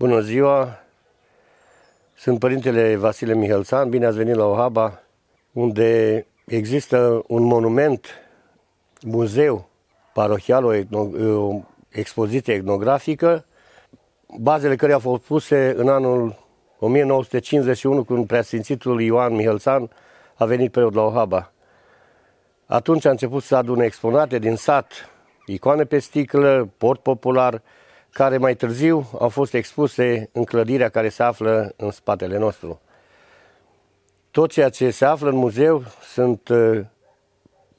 Bună ziua! Sunt Părintele Vasile Mihălțan, bine ați venit la Ohaba, unde există un monument, muzeu parohial, o, etno, o expoziție etnografică, bazele care au fost puse în anul 1951, când preasfințitul Ioan Mihălțan a venit preot la Ohaba. Atunci a început să adune exponate din sat, icoane pe sticlă, port popular, care mai târziu au fost expuse în clădirea care se află în spatele nostru. Tot ceea ce se află în muzeu sunt uh,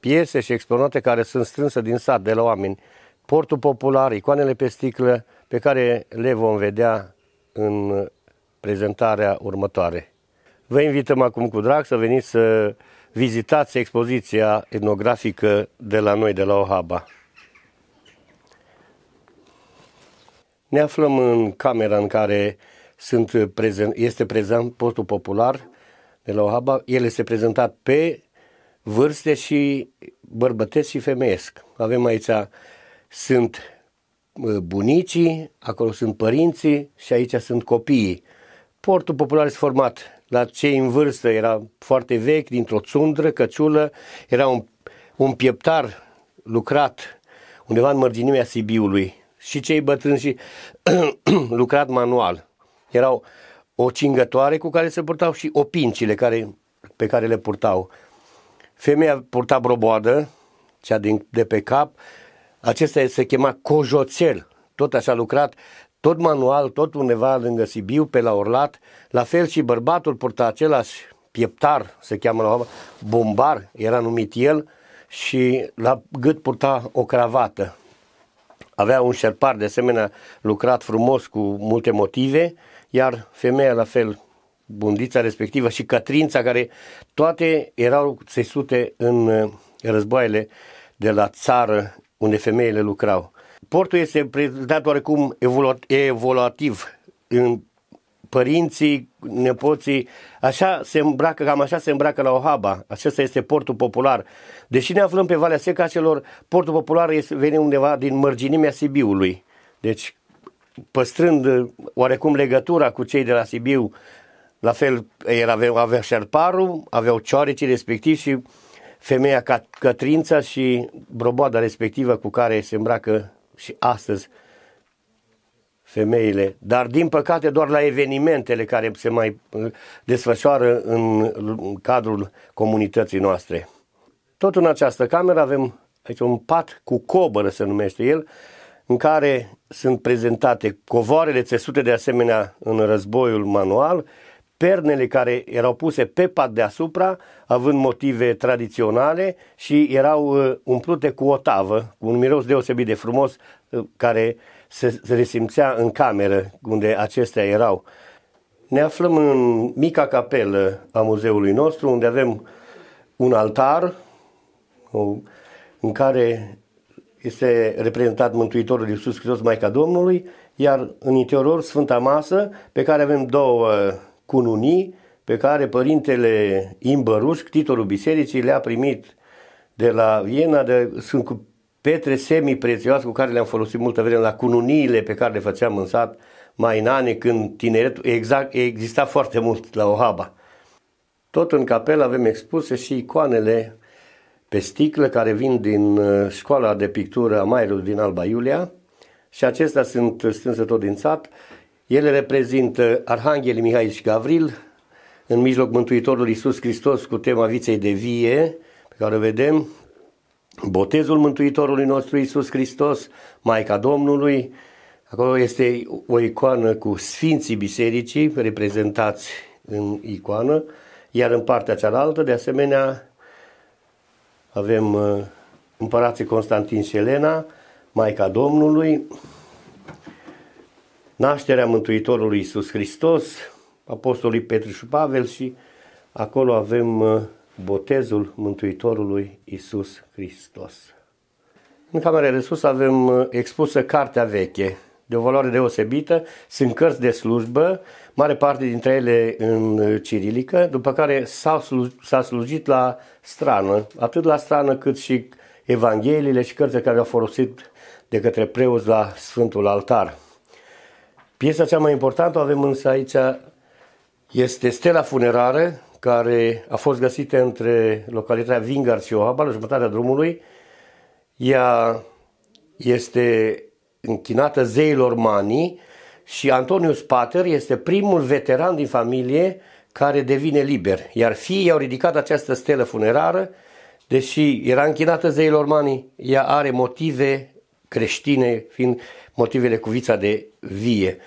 piese și exponate care sunt strânse din sat de la oameni. Portul popular, icoanele pe sticlă, pe care le vom vedea în prezentarea următoare. Vă invităm acum cu drag să veniți să vizitați expoziția etnografică de la noi, de la Ohaba. Ne aflăm în camera în care sunt prezent, este prezent postul popular de la Ohaba. El este prezentat pe vârste și bărbătesc și femeiesc. Avem aici, sunt uh, bunicii, acolo sunt părinții și aici sunt copiii. Portul popular este format la cei în vârstă, era foarte vechi, dintr-o țundră, căciulă, era un, un pieptar lucrat undeva în mărginimea Sibiului, și cei bătrâni și lucrat manual. Erau o cingătoare cu care se purtau și opincile care, pe care le purtau. Femeia purta broboadă, cea din, de pe cap, acesta se chema cojoțel, tot așa lucrat, tot manual, tot undeva lângă Sibiu, pe la Orlat, la fel și bărbatul purta același pieptar, se cheamă la bombar, era numit el, și la gât purta o cravată. Avea un șerpar de asemenea lucrat frumos cu multe motive, iar femeia la fel, bundița respectivă și cătrința care toate erau țesute în uh, războaiele de la țară unde femeile lucrau. Portul este prezentat oarecum evoluativ în părinții, nepoții, așa se îmbracă, cam așa se îmbracă la Ohaba. Acesta este portul popular. Deși ne aflăm pe Valea Seca celor, portul popular este, vine undeva din mărginimea Sibiului. Deci, păstrând uh, oarecum legătura cu cei de la Sibiu, la fel era, eh, avea, avea șerparul, aveau cioarecii respectiv și femeia Cătrința și broboada respectivă cu care se îmbracă și astăzi femeile, dar din păcate doar la evenimentele care se mai uh, desfășoară în cadrul comunității noastre. Tot în această cameră avem aici un pat cu cobără se numește el, în care sunt prezentate covoarele țesute de asemenea în războiul manual pernele care erau puse pe pat deasupra, având motive tradiționale și erau uh, umplute cu o tavă, cu un miros deosebit de frumos uh, care se resimțea în cameră unde acestea erau. Ne aflăm în mica capelă a muzeului nostru, unde avem un altar în care este reprezentat Mântuitorul Iisus Hristos, Maica Domnului, iar în interior Sfânta Masă, pe care avem două cununii pe care părintele Imbăruș, titorul bisericii, le-a primit de la Viena, de, sunt cu petre semiprețioase cu care le-am folosit multă vreme la cununiile pe care le făceam în sat mai în ani când tineretul exact, exista foarte mult la Ohaba. Tot în capel avem expuse și icoanele pe sticlă care vin din uh, școala de pictură a Maierului din Alba Iulia și acestea sunt strânse tot din sat ele reprezintă Arhanghelii Mihai și Gavril, în mijloc Mântuitorul Iisus Hristos cu tema viței de vie, pe care o vedem, botezul Mântuitorului nostru Iisus Hristos, Maica Domnului, acolo este o icoană cu Sfinții Bisericii reprezentați în icoană, iar în partea cealaltă, de asemenea, avem uh, împărații Constantin și Elena, Maica Domnului, nașterea Mântuitorului Isus Hristos, Apostolii Petru și Pavel și acolo avem uh, botezul Mântuitorului Isus Hristos. În camera de sus avem uh, expusă Cartea Veche, de o valoare deosebită, sunt cărți de slujbă, mare parte dintre ele în uh, cirilică, după care s-a, slu- s-a slujit la strană, atât la strană cât și evangheliile și cărțile care au folosit de către preoți la Sfântul Altar. Piesa cea mai importantă o avem însă aici, este Stela Funerară, care a fost găsită între localitatea Vingar și Oaba, la jumătatea drumului. Ea este închinată zeilor Mani și Antonius Pater este primul veteran din familie care devine liber, iar fiii au ridicat această stelă funerară, deși era închinată zeilor Mani, ea are motive creștine, fiind motivele cu vița de vie.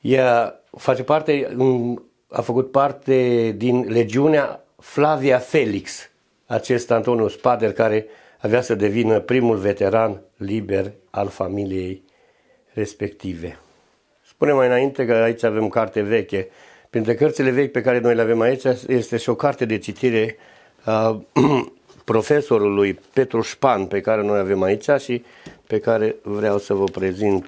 Ea face parte, a făcut parte din legiunea Flavia Felix, acest Antonius Pader care avea să devină primul veteran liber al familiei respective. Spune mai înainte că aici avem carte veche. Printre cărțile vechi pe care noi le avem aici este și o carte de citire a profesorului Petru Șpan pe care noi avem aici și pe care vreau să vă prezint.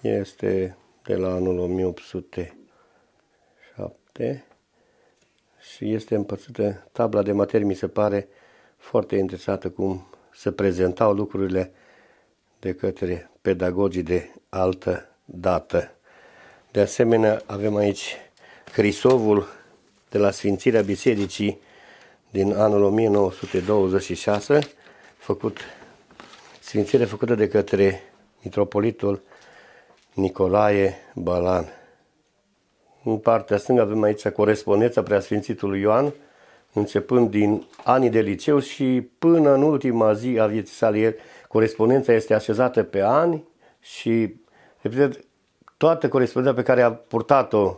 Este de la anul 1807 și este împărțită tabla de materii, mi se pare foarte interesată cum se prezentau lucrurile de către pedagogii de altă dată. De asemenea, avem aici Crisovul de la Sfințirea Bisericii din anul 1926, făcut, sfințire făcută de către mitropolitul Nicolae Balan. În partea stângă avem aici corespondența preasfințitului Ioan, începând din anii de liceu și până în ultima zi a vieții sale. Corespondența este așezată pe ani și, repede, toată corespondența pe care a purtat-o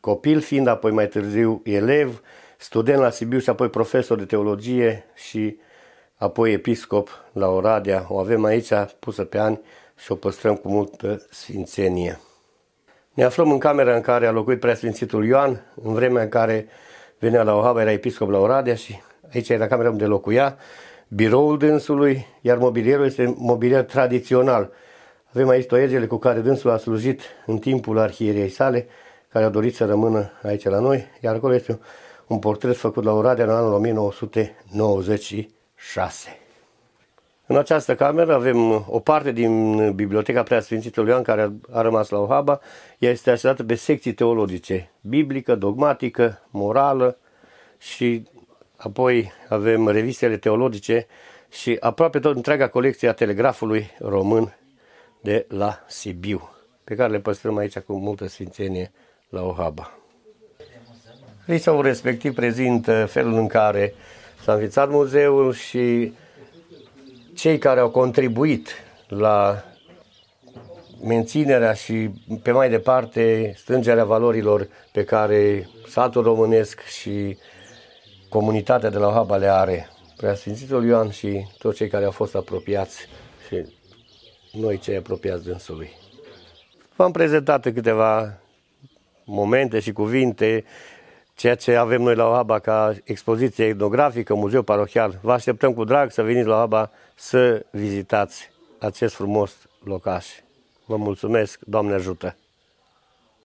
copil, fiind apoi mai târziu elev, student la Sibiu și apoi profesor de teologie și apoi episcop la Oradea. O avem aici pusă pe ani și o păstrăm cu multă sfințenie. Ne aflăm în camera în care a locuit preasfințitul Ioan, în vremea în care venea la Ohava, era episcop la Oradea și aici era camera unde locuia, biroul dânsului, iar mobilierul este mobilier tradițional. Avem aici toiegele cu care dânsul a slujit în timpul arhierei sale, care a dorit să rămână aici la noi, iar acolo este un portret făcut la Oradea în anul 1996. În această cameră avem o parte din Biblioteca Preasfințitului Ioan care a rămas la Ohaba. Ea este așezată pe secții teologice, biblică, dogmatică, morală și apoi avem revistele teologice și aproape tot întreaga colecție a telegrafului român de la Sibiu, pe care le păstrăm aici cu multă sfințenie la Ohaba. Liceul respectiv prezintă felul în care s-a înființat muzeul și cei care au contribuit la menținerea și, pe mai departe, strângerea valorilor pe care satul românesc și comunitatea de la Haba le are. Preasfințitul Ioan și toți cei care au fost apropiați și noi cei apropiați dânsului. V-am prezentat câteva momente și cuvinte ceea ce avem noi la Oaba ca expoziție etnografică, muzeu parohial. Vă așteptăm cu drag să veniți la Oaba să vizitați acest frumos locaș. Vă mulțumesc, Doamne ajută!